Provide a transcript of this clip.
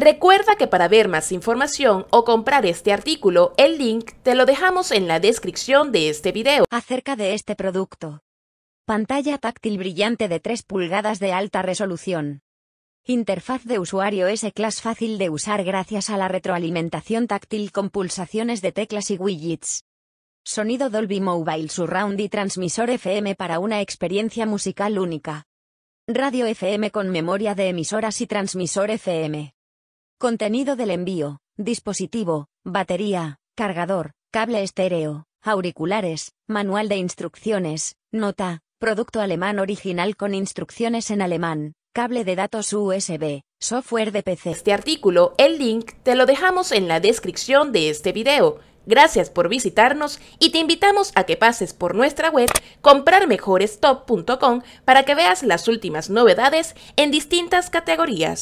Recuerda que para ver más información o comprar este artículo, el link te lo dejamos en la descripción de este video. Acerca de este producto. Pantalla táctil brillante de 3 pulgadas de alta resolución. Interfaz de usuario S-Class fácil de usar gracias a la retroalimentación táctil con pulsaciones de teclas y widgets. Sonido Dolby Mobile Surround y transmisor FM para una experiencia musical única. Radio FM con memoria de emisoras y transmisor FM. Contenido del envío, dispositivo, batería, cargador, cable estéreo, auriculares, manual de instrucciones, nota, producto alemán original con instrucciones en alemán, cable de datos USB, software de PC. Este artículo, el link, te lo dejamos en la descripción de este video. Gracias por visitarnos y te invitamos a que pases por nuestra web comprarmejorestop.com para que veas las últimas novedades en distintas categorías.